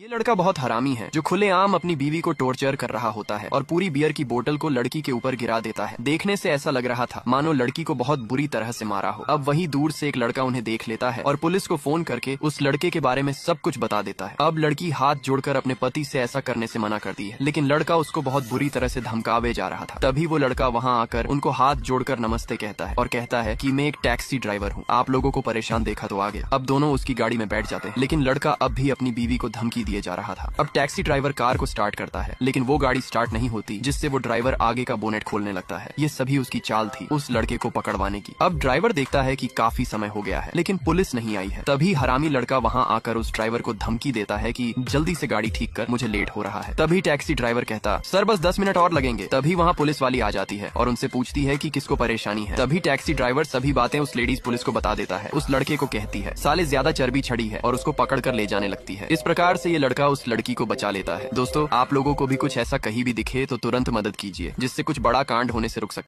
ये लड़का बहुत हरामी है जो खुलेआम अपनी बीवी को टॉर्चर कर रहा होता है और पूरी बियर की बोतल को लड़की के ऊपर गिरा देता है देखने से ऐसा लग रहा था मानो लड़की को बहुत बुरी तरह से मारा हो अब वही दूर से एक लड़का उन्हें देख लेता है और पुलिस को फोन करके उस लड़के के बारे में सब कुछ बता देता है अब लड़की हाथ जोड़कर अपने पति से ऐसा करने से मना करती है लेकिन लड़का उसको बहुत बुरी तरह से धमकावे जा रहा था तभी वो लड़का वहाँ आकर उनको हाथ जोड़कर नमस्ते कहता है और कहता है की मैं एक टैक्सी ड्राइवर हूँ आप लोगों को परेशान देखा तो आ गया अब दोनों उसकी गाड़ी में बैठ जाते हैं लेकिन लड़का अब भी अपनी बीवी को धमकी दिए जा रहा था अब टैक्सी ड्राइवर कार को स्टार्ट करता है लेकिन वो गाड़ी स्टार्ट नहीं होती जिससे वो ड्राइवर आगे का बोनेट खोलने लगता है ये सभी उसकी चाल थी उस लड़के को पकड़वाने की अब ड्राइवर देखता है की काफी समय हो गया है लेकिन पुलिस नहीं आई है तभी हरामी लड़का वहाँ आकर उस ड्राइवर को धमकी देता है की जल्दी ऐसी गाड़ी ठीक कर मुझे लेट हो रहा है तभी टैक्सी ड्राइवर कहता सर बस दस मिनट और लगेंगे तभी वहाँ पुलिस वाली आ जाती है और उनसे पूछती है की किसको परेशानी है तभी टैक्सी ड्राइवर सभी बातें उस लेडीज पुलिस को बता देता है उस लड़के को कहती है साले ज्यादा चर्बी छड़ी है और उसको पकड़ कर ले जाने लगती है इस प्रकार से ये लड़का उस लड़की को बचा लेता है दोस्तों आप लोगों को भी कुछ ऐसा कहीं भी दिखे तो तुरंत मदद कीजिए जिससे कुछ बड़ा कांड होने से रुक सके